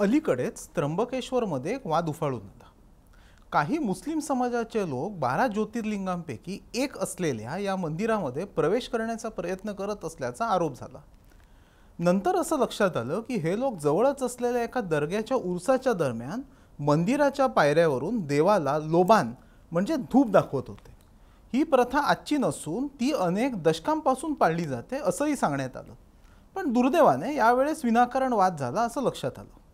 अलीकडेच त्र्यंबकेश्वरमध्ये एक वाद उफाळून होता काही मुस्लिम समाजाचे लोक बारा ज्योतिर्लिंगांपैकी एक असलेल्या या मंदिरामध्ये प्रवेश करण्याचा प्रयत्न करत असल्याचा आरोप झाला नंतर असं लक्षात आलं की हे लोक जवळच असलेल्या एका दर्ग्याच्या उरसाच्या दरम्यान मंदिराच्या पायऱ्यावरून देवाला लोबान म्हणजे धूप दाखवत होते ही प्रथा आजची नसून ती अनेक दशकांपासून पाळली जाते असंही सांगण्यात आलं पण दुर्दैवाने यावेळेस विनाकारण वाद झाला असं लक्षात आलं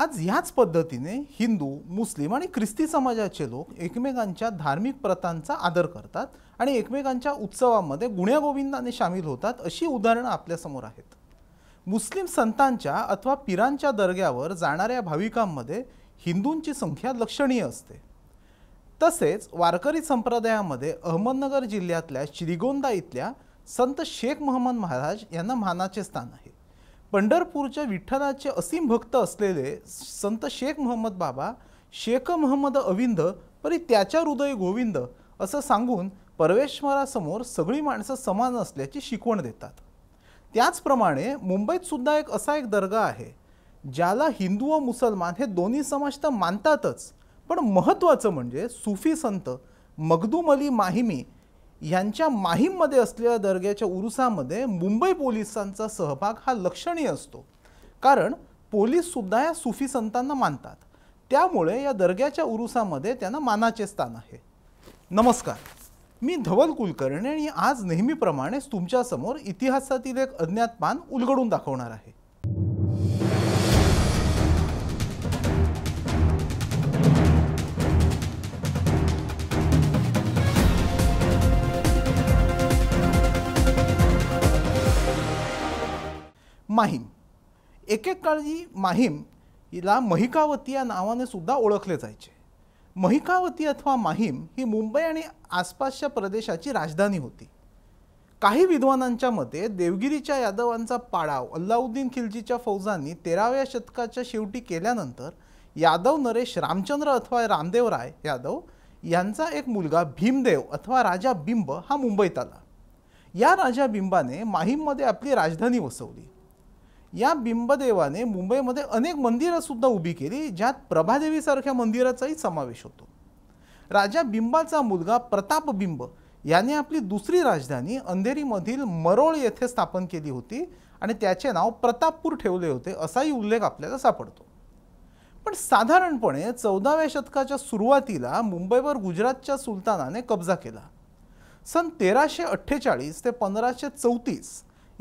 आज ह्याच पद्धतीने हिंदू मुस्लिम आणि ख्रिस्ती समाजाचे लोक एकमेकांच्या धार्मिक प्रथांचा आदर करतात आणि एकमेकांच्या उत्सवामध्ये गुण्यागोविंदाने सामील होतात अशी उदाहरणं आपल्यासमोर आहेत मुस्लिम संतांच्या अथवा पिरांच्या दर्ग्यावर जाणाऱ्या भाविकांमध्ये हिंदूंची संख्या लक्षणीय असते तसेच वारकरी संप्रदायामध्ये अहमदनगर जिल्ह्यातल्या श्रीगोंदा इथल्या संत शेख मोहम्मद महाराज यांना मानाचे स्थान आहे पंढरपूरच्या विठ्ठलाचे असीम भक्त असलेले संत शेख मोहम्मद बाबा शेख मोहम्मद अविंद परी त्याच्या हृदय गोविंद असं सांगून परमेश्वरासमोर सगळी माणसं समान असल्याची शिकवण देतात त्याचप्रमाणे मुंबईत सुद्धा एक असा एक दर्गा आहे ज्याला हिंदू व मुसलमान हे दोन्ही समाज तर मानतातच पण महत्त्वाचं म्हणजे सुफी संत मगदूम अली माहिमी यांच्या माहीममध्ये असलेल्या दर्ग्याच्या उरुसामध्ये मुंबई पोलिसांचा सहभाग हा लक्षणीय असतो कारण सुद्धा या सुफी संतांना मानतात त्यामुळे या दर्ग्याच्या उरुसामध्ये त्यांना मानाचे स्थान आहे नमस्कार मी धवल कुलकर्णी आणि आज नेहमीप्रमाणेच तुमच्यासमोर इतिहासातील एक अज्ञात पान उलगडून दाखवणार आहे माहीम काळजी माहीम हिला महिकावती या नावाने सुद्धा ओळखले जायचे महिकावती अथवा माहीम ही मुंबई आणि आसपासच्या प्रदेशाची राजधानी होती काही विद्वानांच्या मते देवगिरीच्या यादवांचा पाडाव अल्लाउद्दीन खिलजीच्या फौजांनी तेराव्या शतकाच्या शेवटी केल्यानंतर यादव नरेश रामचंद्र अथवा रामदेवराय यादव यांचा एक मुलगा भीमदेव अथवा राजा बिंब हा मुंबईत आला या राजा बिंबाने माहीममध्ये आपली राजधानी वसवली या बिंबदेवाने मुंबईमध्ये अनेक मंदिरं सुद्धा उभी केली ज्यात प्रभादेवीसारख्या मंदिराचाही समावेश होतो राजा बिंबाचा मुलगा प्रताप बिंब याने आपली दुसरी राजधानी अंधेरीमधील मरोळ येथे स्थापन केली होती आणि त्याचे नाव प्रतापपूर ठेवले होते असाही उल्लेख आपल्याला सापडतो पण साधारणपणे चौदाव्या शतकाच्या सुरुवातीला मुंबईवर गुजरातच्या सुलतानाने कब्जा केला सन तेराशे अठ्ठेचाळीस ते पंधराशे चौतीस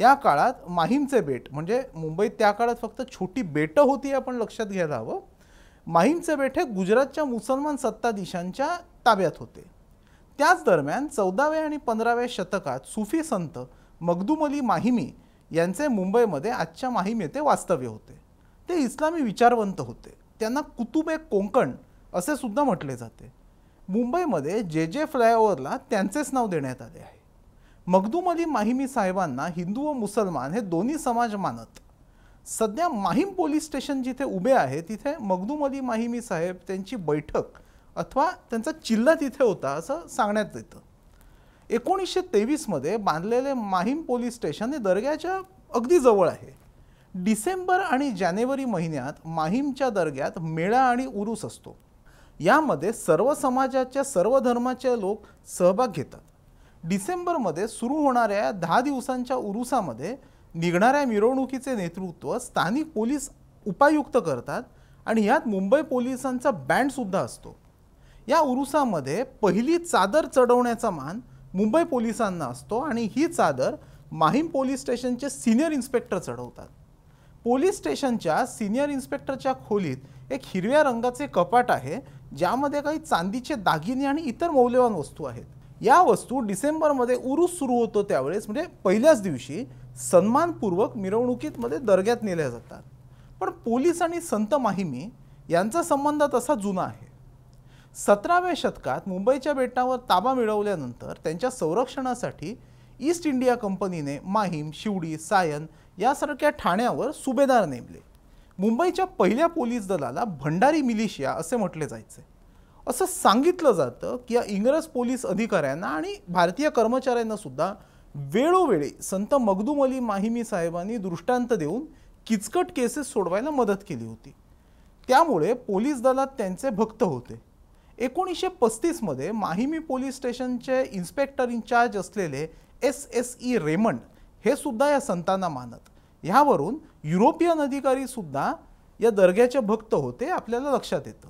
या काळात माहीमचे बेट म्हणजे मुंबईत त्या काळात फक्त छोटी बेटं होती आपण लक्षात घ्यायला हवं माहीमचे बेट हे गुजरातच्या मुसलमान सत्ताधीशांच्या ताब्यात होते त्याच दरम्यान चौदाव्या आणि पंधराव्या शतकात सुफी संत मगदूम अली माहिमी यांचे मुंबईमध्ये आजच्या माहीम येथे वास्तव्य होते ते इस्लामी विचारवंत होते त्यांना कुतुबे कोंकण असे सुद्धा म्हटले जाते मुंबईमध्ये जे जे फ्लायओव्हरला त्यांचेच नाव देण्यात आले आहे मखदूम अली माहिमी साहेबांना हिंदू व मुसलमान हे दोन्ही समाज मानत सध्या माहीम पोलीस स्टेशन जिथे उभे आहे तिथे मखदूम अली माहिमी साहेब त्यांची बैठक अथवा त्यांचा चिल्ला तिथे होता असं सांगण्यात येतं एकोणीसशे तेवीसमध्ये बांधलेले माहीम पोलीस स्टेशन हे दर्ग्याच्या अगदी जवळ आहे डिसेंबर आणि जानेवारी महिन्यात माहीमच्या दर्ग्यात मेळा आणि उरूस असतो यामध्ये सर्व समाजाच्या सर्व धर्माचे लोक सहभाग घेतात डिसेंबरमध्ये सुरू होणाऱ्या दहा दिवसांच्या उरुसामध्ये निघणाऱ्या मिरवणुकीचे नेतृत्व स्थानिक पोलीस उपायुक्त करतात आणि यात मुंबई पोलिसांचा बँडसुद्धा असतो या उरुसामध्ये पहिली चादर चढवण्याचा मान मुंबई पोलिसांना असतो आणि ही चादर माहीम पोलीस स्टेशनचे सिनियर इन्स्पेक्टर चढवतात पोलीस स्टेशनच्या सिनियर इन्स्पेक्टरच्या खोलीत एक हिरव्या रंगाचे कपाट आहे ज्यामध्ये काही चांदीचे दागिने आणि इतर मौल्यवान वस्तू आहेत या वस्तू डिसेंबरमध्ये उरूस सुरू होतो त्यावेळेस म्हणजे पहिल्याच दिवशी सन्मानपूर्वक मिरवणुकीतमध्ये दर्ग्यात नेल्या जातात पण पोलीस आणि संत माहिमी यांचा संबंध तसा जुना आहे सतराव्या शतकात मुंबईच्या बेटावर ताबा मिळवल्यानंतर त्यांच्या संरक्षणासाठी ईस्ट इंडिया कंपनीने माहीम शिवडी सायन यासारख्या ठाण्यावर सुभेदार नेमले मुंबईच्या पहिल्या पोलीस दलाला भंडारी मिलिशिया असे म्हटले जायचे असं सांगितलं जातं की या इंग्रज पोलीस अधिकाऱ्यांना आणि भारतीय कर्मचाऱ्यांना सुद्धा वेळोवेळी संत मगदूम अली माहिमी साहेबांनी दृष्टांत देऊन किचकट केसेस सोडवायला मदत केली होती त्यामुळे पोलीस दलात त्यांचे भक्त होते एकोणीसशे पस्तीसमध्ये माहिमी पोलीस स्टेशनचे इन्स्पेक्टर इन्चार्ज असलेले एस एस ई रेमंड हे सुद्धा या संतांना मानत ह्यावरून युरोपियन अधिकारी सुद्धा या दर्ग्याचे भक्त होते आपल्याला लक्षात येतं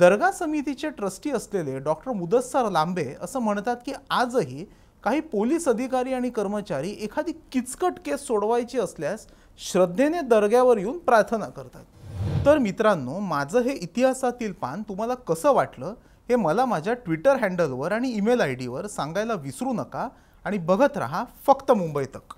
दर्गा समितीचे ट्रस्टी असलेले डॉक्टर मुदस्सर लांबे असं म्हणतात की आजही काही पोलीस अधिकारी आणि कर्मचारी एखादी किचकट केस सोडवायची असल्यास श्रद्धेने दर्ग्यावर येऊन प्रार्थना करतात तर मित्रांनो माझं हे इतिहासातील पान तुम्हाला कसं वाटलं हे मला माझ्या ट्विटर हँडलवर आणि ईमेल आय डीवर सांगायला विसरू नका आणि बघत रहा फक्त मुंबई तक